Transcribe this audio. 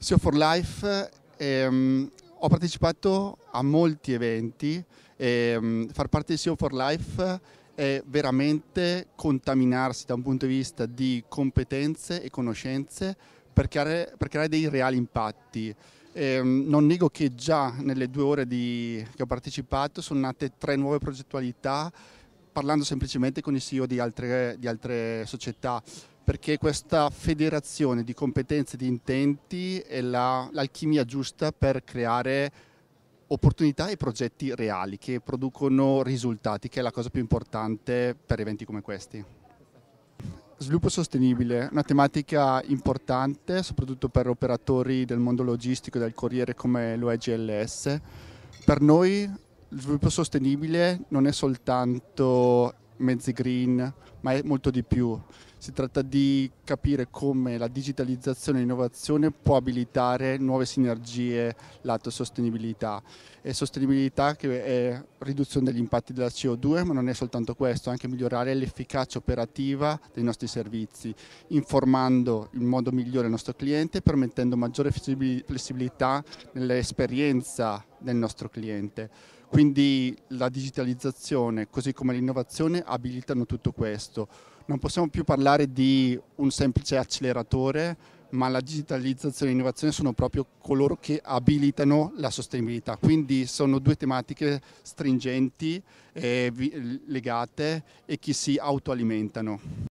Sea for Life ehm, ho partecipato a molti eventi, ehm, far parte di Sea for Life è veramente contaminarsi da un punto di vista di competenze e conoscenze per creare, per creare dei reali impatti. Eh, non nego che già nelle due ore di, che ho partecipato sono nate tre nuove progettualità parlando semplicemente con i CEO di altre, di altre società perché questa federazione di competenze e di intenti è l'alchimia giusta per creare opportunità e progetti reali che producono risultati, che è la cosa più importante per eventi come questi. Sviluppo sostenibile, una tematica importante soprattutto per operatori del mondo logistico e del corriere come lo è GLS. Per noi lo sviluppo sostenibile non è soltanto mezzi green, ma è molto di più. Si tratta di capire come la digitalizzazione e l'innovazione può abilitare nuove sinergie lato sostenibilità. E sostenibilità che è riduzione degli impatti della CO2, ma non è soltanto questo, anche migliorare l'efficacia operativa dei nostri servizi, informando in modo migliore il nostro cliente, permettendo maggiore flessibilità nell'esperienza del nostro cliente. Quindi la digitalizzazione, così come l'innovazione, abilitano tutto questo. Non possiamo più parlare di un semplice acceleratore, ma la digitalizzazione e l'innovazione sono proprio coloro che abilitano la sostenibilità. Quindi sono due tematiche stringenti, eh, legate e che si autoalimentano.